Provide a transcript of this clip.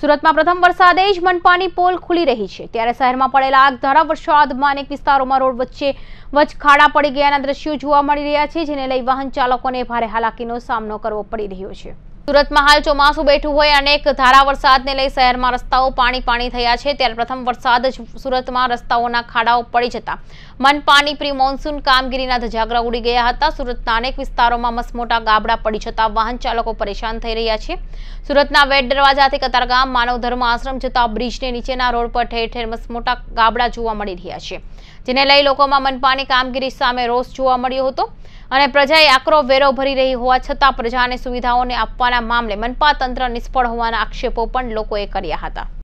સુરતમાં પ્રથમ વરસાદે જ મનપાની પોલ ખુલી રહી છે ત્યારે શહેરમાં પડેલા આગ આગધારા વરસાદમાં અનેક વિસ્તારોમાં રોડ વચ્ચે વચખાડા પડી ગયાના દ્રશ્યો જોવા મળી રહ્યા છે જેને લઈ વાહન ચાલકોને ભારે હાલાકીનો સામનો કરવો પડી રહ્યો છે સુરત મહાલ ચોમાસુ બેઠું હોય અનેક ધારાવર્ષાતને લઈ શહેર માં રસ્તાઓ પાણી પાણી થયા છે ત્યાર પ્રથમ વરસાદ સુરતમાં રસ્તાઓના ખાડાઓ પડી જતા મનપાની પ્રી મોનસૂન કામગીરીના ધજાગરા ઉડી ગયા હતા સુરત ના અનેક વિસ્તારોમાં મસમોટા ગાબડા પડી જતા વાહન ચાલકો પરેશાન થઈ રહ્યા છે સુરતના વેડ દરવાજાથી કતારગામ માનવ ધર્મ આશ્રમ જતા બ્રિજ નીચેના રોડ પર ઠેઠેર મસમોટા ગાબડા જોવા મળી રહ્યા છે જેના લઈ લોકોમાં મનપાની કામગીરી સામે રોષ જોવા મળ્યો હતો અને પ્રજાએ આક્રોશ વેરો ભરી રહી હોવા છતાં પ્રજાને સુવિધાઓ ને અપા મામલે મનપા તંત્ર નિષ્ફળ હોવાના આક્ષેપો પણ લોકોએ કર્યા હતા